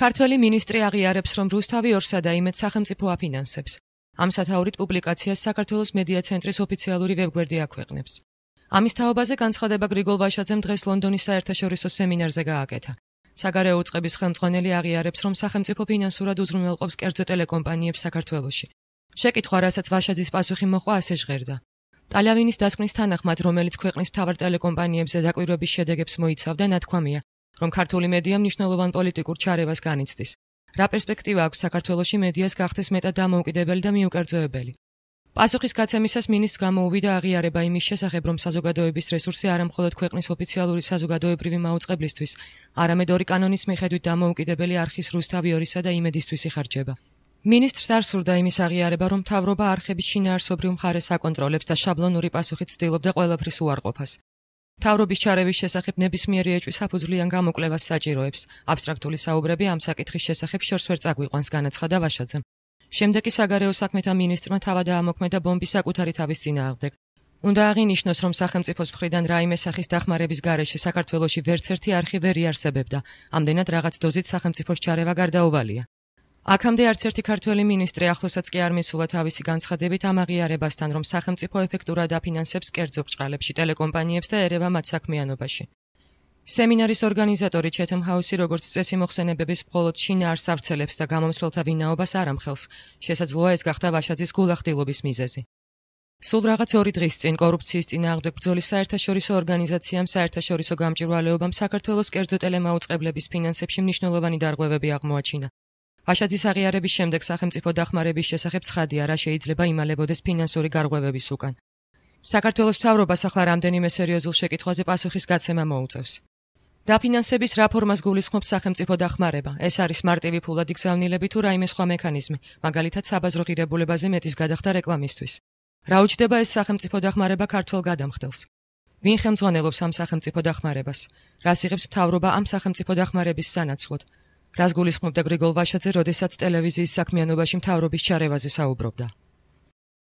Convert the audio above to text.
ქართველი მინისტრი აღიარებს, რომ რუსთავი ორსა და იმეთ სახელმწიფო აფინანსებს. ამ სათაურით პუბლიკაციას საქართველოს მედია ცენტრის ოფიციალური ვებგვერდი აქვეყნებს. ამის თაობაზე განცხადება გრიგოლ ვაშაძემ დღეს ლონდონის საერთაშორისო სემინარზე გააკეთა. საგარეო უწყების ხელმძღვანელი აღიარებს, რომ სახელმწიფო ფინანსურად უზრუნველყოფს კერძო ტელეკომპანიებს საქართველოში. შეკითხვა, რასაც ვაშაძის პასუხი მოყვა ასე ჟღერდა: ტალიავინის დასკვნის თანახმად, რომელიც ქვეყნის მთავარ ტელეკომპანიებზე დაკვირვების შედეგებს მოიცავდა, ნათქვამია, რომ ქართული მედია მნიშვნელოვან პოლიტიკურ ჩარევას განიცდის. რა პერსპექტივა აქვს საქართველოსი მედიას გახდეს მეტად დამოუკიდებელი და მიუკერძოებელი? პასუხის გაცემისას მინისტრს გამოუვიდა აღიარება იმის შესახებ, რომ საზოგადოების რესურსი არა მხოლოდ ქვეყნის ოფიციალური საზოგადოებრივი მაუწყებლისთვის, არამედ ორი კანონის მიხედვით დამოუკიდებელი არქის რუსთავიორისა და იმედისთვის იხარჯება. მინისტრს არ სურდა იმის აღიარება, რომ თავრობა არქების შინაარსობრივ მხარეს აკონტროლებს და შაბლონური პასუხით ცდილობდა ყველაფრის უარყოფას. თავრობის ჩარევის შესახებ ნებისმიერი ეჭვი საფუძვლიან გამოკლებას საჭიროებს. აბსტრაქტული საუბრები ამ საკითხის შესახებ შორს ვერ წაგვიყვანს განაცხადა ვაშაძე. შემდეგი საგარეო საქმეთა მინისტრმა თავადა ამოქმედა ბომბის საკუთარი თავის წინააღმდეგ. უნდა აღინიშნოს, რომ სახელმწიფოს მხრიდან რაიმე სახის დახმარების გარეშე საქართველოსი ვერცერთი არქივერი არსებებდა. ამდენად რაღაც დოზით სახელმწიფოს ჩარევა გარდაუვალია. აქამდე არც ერთი ქართველი მინისტრი ახლოსაც კი არ მისულა თავისი განცხადებით ამ აღიარებასთან, რომ სახელმწიფო ეფექტურად აფინანსებს კერძო ბრჭყალებში ტელეკომპანიებს და ერევა მათ საქმიანობაში. სემინარის ორგანიზატორი ჩეთემ ჰაუსი როგორც წესი მოხსენებების მხოლოდ შინა არ სარწელებს და გამომსვლელთა ვინაობას არ ამხელს. შესაძლოა ეს გახდა ვაშაძის გულახდილობის მიზეზი. სულ რაღაც 2 დღის წინ კორუფციის წინააღმდეგ ბრძოლის საერთაშორისო ორგანიზაციამ საერთაშორისო გამჭვირვალეობამ საქართველოს კერძო ტელემაუწყებლების ფინანსებში მნიშვნელოვანი დარღვევები აღმოაჩინა. აშაძის აღიარების შემდეგ სახელმწიფო დახმარების შესახებ ცხადია, რა შეიძლება იმალებოდეს ფინანსური გარღვევების უკან. საქართველოს მთავრობას ახლა რამდენიმე სერიოზულ შეკითხვაზე პასუხის გაცემა მოუწევს. დაფინანსების რა ფორმას გულისხმობს სახელმწიფო დახმარება? ეს არის მარტივი ფულად იგზავნილები თუ რაიმე სხვა მექანიზმი, მაგალითად საბაზრო ღირებულებაზე მეტის გადახდა რეკლამისთვის. რა უჩდება ეს სახელმწიფო დახმარება ქართულ გადამხდელს? ვინ ხელმძღვანელობს ამ სახელმწიფო დახმარებას? რას იღებს მთავრობა ამ სახელმწიფო დახმარების სანაცვლოდ? რას გულისხმობდა გრიგოლ ვაშაძე, როდესაც ტელევიზიის საქმიანობაში მთავრობის ჩარევაზე საუბრობდა.